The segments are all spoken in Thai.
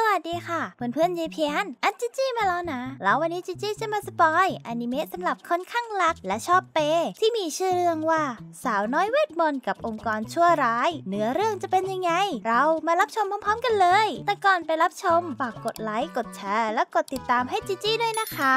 สวัสดีค่ะเพื่อนเพื่อนยีเพียนอันจิจี้มาแล้วนะ แล้ววันนี้จิจี้จะมาสปอย อนิเมะสำหรับคนข้างรักและชอบเปที่มีชื่อเรื่องว่า สาวน้อยเวทมนต์กับองค์กรชั่วร้าย เนื้อเรื่องจะเป็นยังไง เรามารับชมพร้อมๆ กันเลย แต่ก่อนไปรับชมฝากกดไลค์กดแชร์ และกดติดตามให้จิจี้ด้วยนะคะ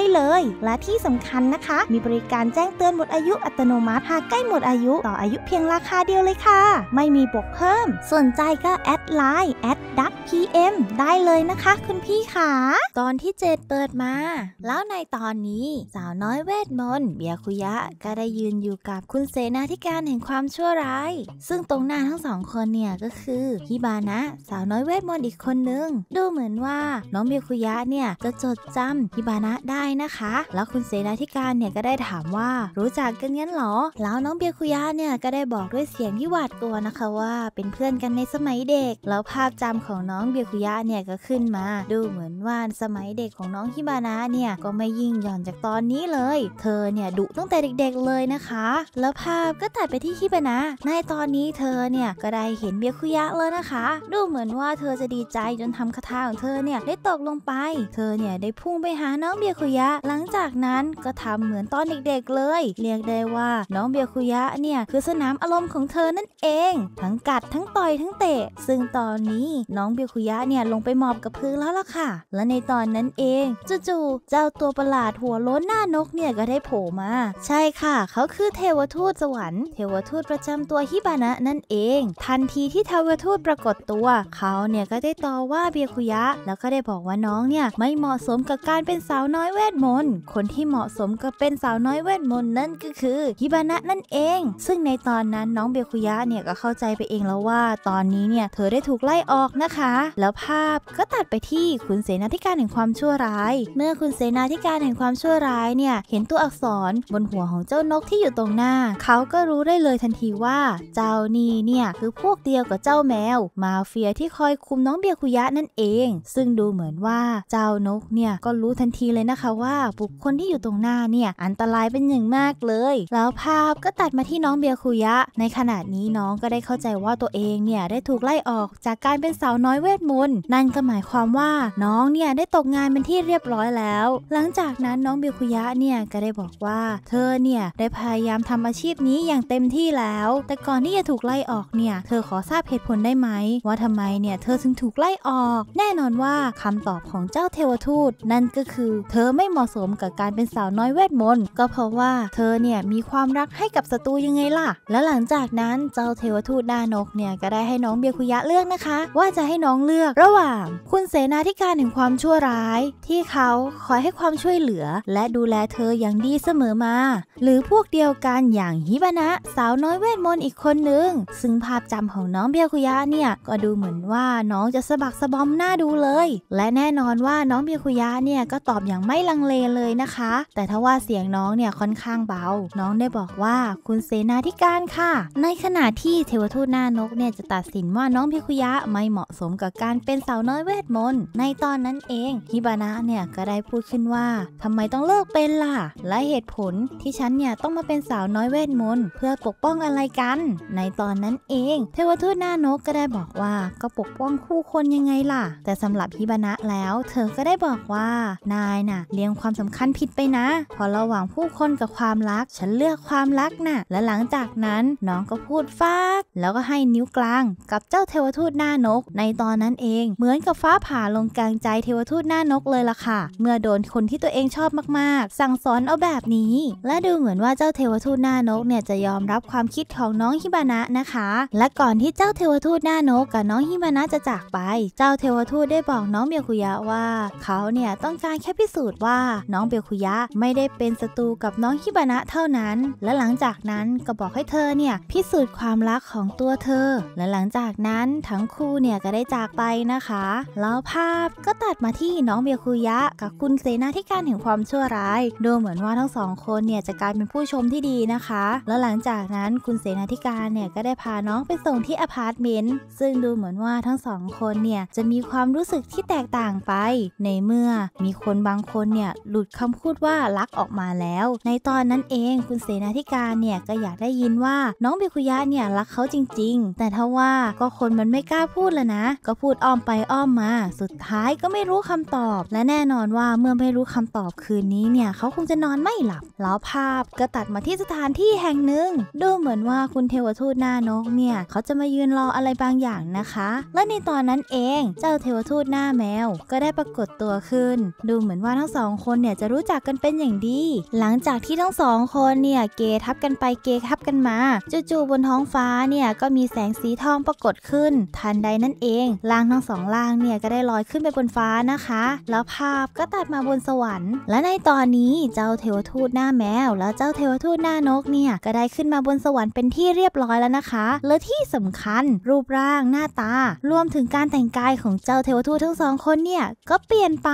้ได้เลย และที่สำคัญนะคะ มีบริการแจ้งเตือนหมดอายุ อัตโนมัติหากใกล้หมดอายุ ต่ออายุเพียงราคาเดียวเลยค่ะ ไม่มีบกเพิ่มสนใจก็ แอดไลน์แอดดัก PM ได้เลยนะคะคุณพี่ขา ตอนที่7เปิดมา แล้วในตอนนี้สาวน้อยเวทมนต์เบียคุยะก็ได้ยืนอยู่กับคุณเสนาธิการแห่งความชั่วร้าย ซึ่งตรงหน้าทั้งสองคนเนี่ยก็คือฮิบานะสาวน้อยเวทมนต์อีกคนนึง ดูเหมือนว่าน้องเบียคุยะเนี่ยจะจดจำฮิบานะได้นะคะ แล้วคุณเสนาธิการเนี่ยก็ได้ถามว่ารู้จักกันงั้นหรอ แล้วน้องเบียคุยะเนี่ยก็ได้บอกด้วยเสียงที่หวาดกลัวนะคะว่าเป็นเพื่อนกันในสมัยเด็ก แล้วภาพจำของน้ององเบียคุยะเนี่ยก็ขึ้นมา ดูเหมือนว่าสมัยเด็กของน้องฮิบานะเนี่ยก็ไม่ยิ่งหย่อนจากตอนนี้เลย เธอเนี่ยดุตั้งแต่เด็ก ๆ เลยนะคะ แล้วภาพก็ตัดไปที่ฮิบานะ ในตอนนี้เธอเนี่ยก็ได้เห็นเบียคุยะแล้วนะคะ ดูเหมือนว่าเธอจะดีใจจนทำคาถาของเธอเนี่ยได้ตกลงไป เธอเนี่ยได้พุ่งไปหาน้องเบียคุยะ หลังจากนั้นก็ทำเหมือนตอนเด็ก ๆเลย เรียกได้ว่าน้องเบียคุยะเนี่ยคือสนามอารมณ์ของเธอนั่นเองทั้งกัดทั้งต่อยทั้งเตะซึ่งตอนนี้น้องเบบิคุยะเนี่ยลงไปมอบกับพื้นแล้วล่ะค่ะ และในตอนนั้นเองจู่ๆเจ้าตัวประหลาดหัวโล้นหน้านกเนี่ยก็ได้โผล่มา ใช่ค่ะ เขาคือเทวทูตสวรรค์เทวทูตประจำตัวฮิบานะนั่นเอง ทันทีที่เทวทูตปรากฏตัวเขาเนี่ยก็ได้ต่อว่าเบียคุยะ แล้วก็ได้บอกว่าน้องเนี่ยไม่เหมาะสมกับการเป็นสาวน้อยเวทมนต์คนที่เหมาะสมกับเป็นสาวน้อยเวทมนต์นั่นก็คือฮิบานะนั่นเอง ซึ่งในตอนนั้นน้องเบียคุยะเนี่ยก็เข้าใจไปเองแล้วว่า ตอนนี้เนี่ยเธอได้ถูกไล่ออกนะคะแล้วภาพก็ตัดไปที่ คุณเสนาธิการแห่งความชั่วร้าย เมื่อคุณเสนาธิการแห่งความชั่วร้ายเนี่ยเห็นตัวอักษรบนหัวของเจ้านกที่อยู่ตรงหน้า เขาก็รู้ได้เลยทันทีว่า เจ้านี่เนี่ยคือพวกเดียวกับเจ้าแมว มาเฟียที่คอยคุมน้องเบียคุยะนั่นเอง ซึ่งดูเหมือนว่าเจ้านกเนี่ยก็รู้ทันทีเลยนะคะว่า บุคคลที่อยู่ตรงหน้าเนี่ยอันตรายเป็นอย่างมากเลย แล้วภาพก็ตัดมาที่น้องเบียคุยะ ในขณะนี้น้องก็ได้เข้าใจว่าตัวเองเนี่ยได้ถูกไล่ออกจากการเป็นสาวน้อยเวทมนต์นั่นก็หมายความว่าน้องเนี่ยได้ตกงานเป็นที่เรียบร้อยแล้ว หลังจากนั้นน้องบิคุยะเนี่ยก็ได้บอกว่า เธอเนี่ยได้พยายามทำอาชีพนี้อย่างเต็มที่แล้ว แต่ก่อนที่จะถูกไล่ออกเนี่ยเธอขอทราบเหตุผลได้ไหม ว่าทำไมเนี่ย เธอถึงถูกไล่ออก แน่นอนว่าคำตอบของเจ้าเทวทูตนั่นก็คือ เธอไม่เหมาะสมกับการเป็นสาวน้อยเวทมนต์ก็เพราะว่า เธอเนี่ยมีความรักให้กับศัตรูยังไงล่ะ แล้วหลังจากนั้นเจ้าเทวทูตดานกเนี่ยก็ได้ให้น้องเบียคุยะเลือกนะคะ ว่าจะให้น้ององเลือกระหว่างคุณเสนาธิการแห่งความชั่วร้าย ที่เขาคอยให้ความช่วยเหลือ และดูแลเธออย่างดีเสมอมา หรือพวกเดียวกันอย่างฮิบานะสาวน้อยเวทมนต์อีกคนนึง ซึ่งภาพจำของน้องเบียคุยะเนี่ยก็ดูเหมือนว่าน้องจะสะบักสะบอมหน้าดูเลย และแน่นอนว่าน้องเบียคุยะเนี่ยก็ตอบอย่างไม่ลังเลเลยนะคะ แต่ถ้าว่าเสียงน้องเนี่ยค่อนข้างเบาน้องได้บอกว่าคุณเสนาธิการค่ะ ในขณะที่เทวทูตหน้านกเนี่ยจะตัดสินว่าน้องเบียคุยะไม่เหมาะสมกับการเป็นสาวน้อยเวทมนต์ในตอนนั้นเองฮิบานะเนี่ยก็ได้พูดขึ้นว่า ทำไมต้องเลิกเป็นล่ะ และเหตุผลที่ฉันเนี่ยต้องมาเป็นสาวน้อยเวทมนต์เพื่อปกป้องอะไรกัน ในตอนนั้นเอง เทวทูตหน้านกก็ได้บอกว่า ก็ปกป้องคู่คนยังไงล่ะ แต่สำหรับฮิบานะแล้ว เธอก็ได้บอกว่านายน่ะเลี้ยงความสำคัญผิดไปนะ พอระหว่างผู้คนกับความรัก ฉันเลือกความรักนะ่ะและหลังจากนั้นน้องก็พูดฟากแล้วก็ให้นิ้วกลาง กับเจ้าเทวทูตหน้านกในตอนอนนั่นเองเหมือนกับฟ้าผ่าลงกลางใจเทวทูตหน้านกเลยล่ะค่ะ เมื่อโดนคนที่ตัวเองชอบมากๆ สั่งสอนเอาแบบนี้ และดูเหมือนว่าเจ้าเทวทูตหน้านกเนี่ยจะยอมรับความคิดของน้องฮิบานะนะคะ และก่อนที่เจ้าเทวทูตหน้านกกับน้องฮิบานะจะจากไป เจ้าเทวทูตได้บอกน้องเบียคุยะว่า เขาเนี่ยต้องการแค่พิสูจน์ว่าน้องเบียคุยะไม่ได้เป็นศัตรูกับน้องฮิบานะเท่านั้น และหลังจากนั้นก็บอกให้เธอเนี่ยพิสูจน์ความรักของตัวเธอ และหลังจากนั้นทั้งคู่เนี่ยก็ได้จากากไปนะคะแล้วภาพก็ตัดมาที่น้องเบียคุยะกับคุณเซนาที่การแห่งความชั่วร้ายดูเหมือนว่าทั้งสองคนเนี่ยจะกลายเป็นผู้ชมที่ดีนะคะ แล้วหลังจากนั้นคุณเสนาธิการเนี่ยก็ได้พาน้องไปส่งที่อพาร์ตเมนต์ซึ่งดูเหมือนว่าทั้งสองคนเนี่ยจะมีความรู้สึกที่แตกต่างไป ในเมื่อมีคนบางคนเนี่ยหลุดคำพูดว่ารักออกมาแล้ว ในตอนนั้นเอง คุณเสนาธิการเนี่ยก็อยากได้ยินว่าน้องเบียคุยะเนี่ยรักเขาจริง ๆ แต่ทว่าก็คนมันไม่กล้าพูดแล้วนะก็็พูดอ้อมไปอ้อมมา สุดท้ายก็ไม่รู้คำตอบ และแน่นอนว่าเมื่อไม่รู้คำตอบคืนนี้เนี่ย เขาคงจะนอนไม่หลับ แล้วภาพก็ตัดมาที่สถานที่แห่งหนึ่ง ดูเหมือนว่าคุณเทวทูตหน้านกเนี่ย เขาจะมายืนรออะไรบางอย่างนะคะ และในตอนนั้นเอง เจ้าเทวทูตหน้าแมวก็ได้ปรากฏตัวขึ้น ดูเหมือนว่าทั้งสองคนเนี่ยจะรู้จักกันเป็นอย่างดี หลังจากที่ทั้งสองคนเนี่ยเกทับกันไปเกทับกันมา จู่ๆบนท้องฟ้าเนี่ย ก็มีแสงสีทองปรากฏขึ้นทันใดนั่นเองล่างทั้งสองล่างเนี่ยก็ได้ลอยขึ้นไปบนฟ้านะคะ แล้วภาพก็ตัดมาบนสวรรค์ และในตอนนี้เจ้าเทวทูตหน้าแมวและเจ้าเทวทูตหน้านกเนี่ยก็ได้ขึ้นมาบนสวรรค์เป็นที่เรียบร้อยแล้วนะคะ และที่สำคัญรูปร่างหน้าตารวมถึงการแต่งกายของเจ้าเทวทูตทั้งสองคนเนี่ยก็เปลี่ยนไป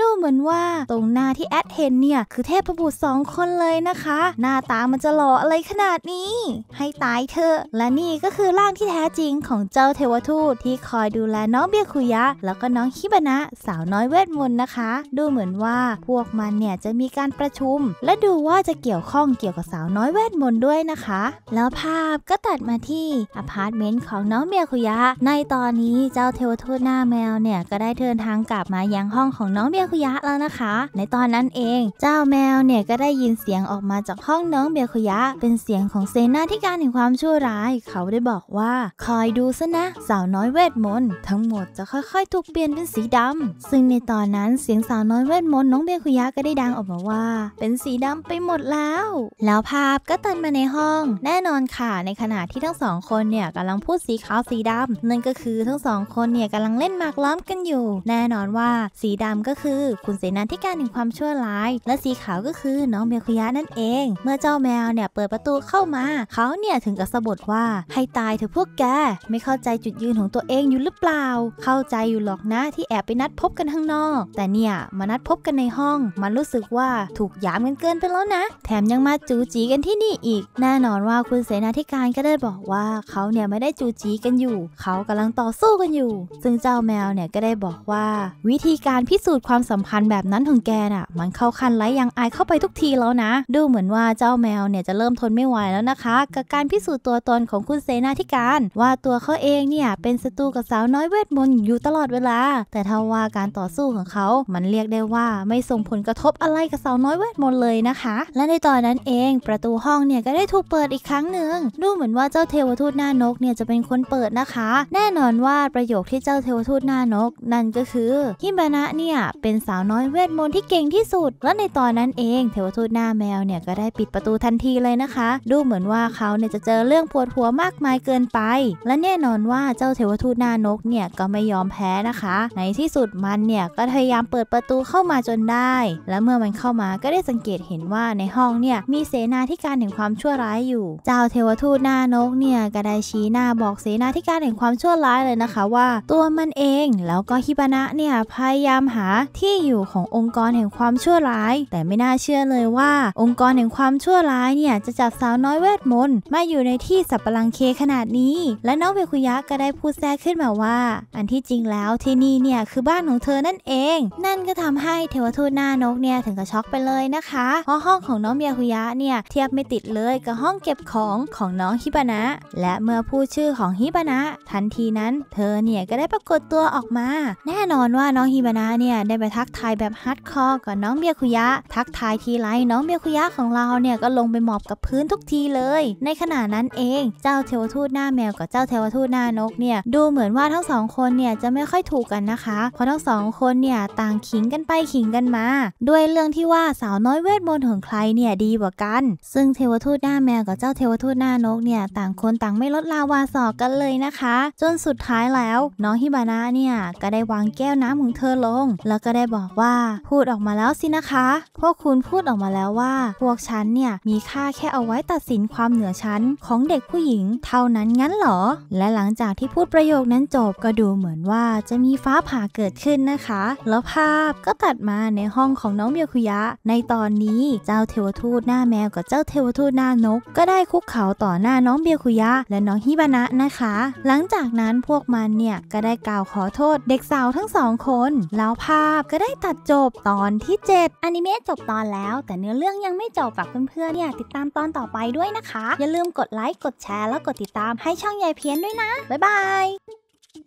ดูเหมือนว่าตรงหน้าที่แอดเห็นเนี่ยคือเทพบุตรสองคนเลยนะคะหน้าตามันจะหล่ออะไรขนาดนี้ ให้ตายเถอะและนี่ก็คือร่างที่แท้จริงของเจ้าเทวทูตที่คอยดูดูแลน้องเบียคุยะ แล้วก็น้องฮิบะนะสาวน้อยเวทมนต์นะคะ ดูเหมือนว่าพวกมันเนี่ยจะมีการประชุม และดูว่าจะเกี่ยวข้องเกี่ยวกับสาวน้อยเวทมนต์ด้วยนะคะ แล้วภาพก็ตัดมาที่อพาร์ตเมนต์ของน้องเบียคุยะ ในตอนนี้เจ้าเทวทูตหน้าแมวเนี่ย ก็ได้เดินทางกลับมายังห้องของน้องเบียคุยะแล้วนะคะ ในตอนนั้นเองเจ้าแมวเนี่ยก็ได้ยินเสียงออกมาจากห้องน้องเบียคุยะ เป็นเสียงของเซนาที่การแห่งความชั่วร้าย เขาได้บอกว่าคอยดูซะนะสาวน้อยเวทมนต์ทั้งหมดจะค่อยๆถูกเปลี่ยนเป็นสีดำ ซึ่งในตอนนั้นเสียงสาวน้อยเวทมนต์น้องเบคุยะก็ได้ดังออกมาว่า เป็นสีดำไปหมดแล้ว แล้วภาพก็ตัดมาในห้อง แน่นอนค่ะในขณะที่ทั้งสองคนเนี่ยกำลังพูดสีขาวสีดำนั่นก็คือทั้งสองคนเนี่ยกำลังเล่นหมากล้อมกันอยู่ แน่นอนว่าสีดำก็คือคุณเสนาธิการแห่งความชั่วร้าย และสีขาวก็คือน้องเบคุยะนั่นเอง เมื่อเจ้าแมวเนี่ยเปิดประตูเข้ามาเขาเนี่ยถึงกับสะบดว่าให้ตายเถอะพวกแกไม่เข้าใจจุดยืนของตัวเองอยู่หรือเปล่าเข้าใจอยู่หรอกนะที่แอบไปนัดพบกันข้างนอก แต่เนี่ยมานัดพบกันในห้อง มันรู้สึกว่าถูกยามกันเกินไปแล้วนะ แถมยังมาจูจีกันที่นี่อีก แน่นอนว่าคุณเสนาธิการก็ได้บอกว่าเขาเนี่ยไม่ได้จูจีกันอยู่ เขากำลังต่อสู้กันอยู่ ซึ่งเจ้าแมวเนี่ยก็ได้บอกว่า วิธีการพิสูจน์ความสัมพันธ์แบบนั้นของแกน่ะ มันเข้าขั้นไร้ยังอายเข้าไปทุกทีแล้วนะ ดูเหมือนว่าเจ้าแมวเนี่ยจะเริ่มทนไม่ไหวแล้วนะคะ กับการพิสูจน์ตัวตนของคุณเสนาธิการ ว่าตัวเขาเองเนี่ยเป็นศัตรูกับสาวน้อยเวทมนต์อยู่ตลอดเวลา แต่ทว่าการต่อสู้ของเขา มันเรียกได้ว่าไม่ส่งผลกระทบอะไรกับสาวน้อยเวทมนต์เลยนะคะ และในตอนนั้นเองประตูห้องเนี่ยก็ได้ถูกเปิดอีกครั้งหนึ่งดูเหมือนว่าเจ้าเทวทูตหน้านกเนี่ยจะเป็นคนเปิดนะคะ แน่นอนว่าประโยคที่เจ้าเทวทูตหน้านกนั่นก็คือฮิมบานะเนี่ยเป็นสาวน้อยเวทมนต์ที่เก่งที่สุด และในตอนนั้นเองเทวทูตหน้าแมวเนี่ยก็ได้ปิดประตูทันทีเลยนะคะ ดูเหมือนว่าเขาเนี่ยจะเจอเรื่องปวดหัวมากมายเกินไป และแน่นอนว่าเจ้าเทวทูตหน้านกเนี่ยก็ไม่ยอมแพ้นะคะ ในที่สุดมันเนี่ยก็พยายามเปิดประตูเข้ามาจนได้ และเมื่อมันเข้ามาก็ได้สังเกตเห็นว่าในห้องเนี่ยมีเสนาธิการแห่งความชั่วร้ายอยู่ เจ้าเทวทูตหน้านกเนี่ยก็ได้ชี้หน้าบอกเสนาธิการแห่งความชั่วร้ายเลยนะคะว่า ตัวมันเองแล้วก็ฮิบานะเนี่ยพยายามหาที่อยู่ขององค์กรแห่งความชั่วร้าย แต่ไม่น่าเชื่อเลยว่า องค์กรแห่งความชั่วร้ายเนี่ยจะจับสาวน้อยเวทมนต์มาอยู่ในที่สับปะลังเคขนาดนี้ และน้องเวคุยะก็ได้พูดแทรกขึ้นมาว่าาอันที่จริงแล้วที่นี่เนี่ยคือบ้านของเธอนั่นเอง นั่นก็ทำให้เทวทูตหน้านกเนี่ยถึงกับช็อกไปเลยนะคะเพราะห้องของน้องเมียคุยะเนี่ยเทียบไม่ติดเลยกับห้องเก็บของของน้องฮิบานะและเมื่อพูดชื่อของฮิบานะทันทีนั้น เธอเนี่ยก็ได้ปรากฏตัวออกมา แน่นอนว่าน้องฮิบานะเนี่ยได้ไปทักทายแบบฮาร์ดคอร์กับน้องเมียคุยะ ทักทายทีไรน้องเมียคุยะของเราเนี่ยก็ลงไปหมอบกับพื้นทุกทีเลย ในขณะนั้นเองเจ้าเทวทูตหน้าแมวกับเจ้าเทวทูตหน้านกเนี่ยดูเหมือนว่าทั้งทั้งสองคนเนี่ยจะไม่ค่อยถูกกันนะคะ เพราะทั้งสองคนเนี่ยต่างขิงกันไปขิงกันมา ด้วยเรื่องที่ว่าสาวน้อยเวทมนต์ของใครเนี่ยดีกว่ากัน ซึ่งเทวทูตหน้าแมวกับเจ้าเทวทูตหน้านกเนี่ยต่างคนต่างไม่ลดลาวาสอกกันเลยนะคะ จนสุดท้ายแล้วน้องฮิบานะเนี่ยก็ได้วางแก้วน้ำของเธอลง แล้วก็ได้บอกว่าพูดออกมาแล้วสินะคะ พวกคุณพูดออกมาแล้วว่า พวกฉันเนี่ยมีค่าแค่เอาไว้ตัดสินความเหนือชั้นของเด็กผู้หญิงเท่านั้นงั้นหรอ และหลังจากที่พูดประโยคนั้นจบบก็ดูเหมือนว่าจะมีฟ้าผ่าเกิดขึ้นนะคะ แล้วภาพก็ตัดมาในห้องของน้องเมียคุยะ ในตอนนี้เจ้าเทวทูตหน้าแมวกับเจ้าเทวทูตหน้านก ก็ได้คุกเข่าต่อหน้าน้องเบียคุยะ และน้องฮิบานะนะคะ หลังจากนั้นพวกมันเนี่ยก็ได้กล่าวขอโทษเด็กสาวทั้งสองคน แล้วภาพก็ได้ตัดจบตอนที่ 7 อนิเมะจบตอนแล้วแต่เนื้อเรื่องยังไม่จบฝากเพื่อนๆเนี่ยติดตามตอนต่อไปด้วยนะคะ อย่าลืมกดไลค์กดแชร์แล้วกดติดตามให้ช่องยายเพี้ยนด้วยนะ บ๊ายบาย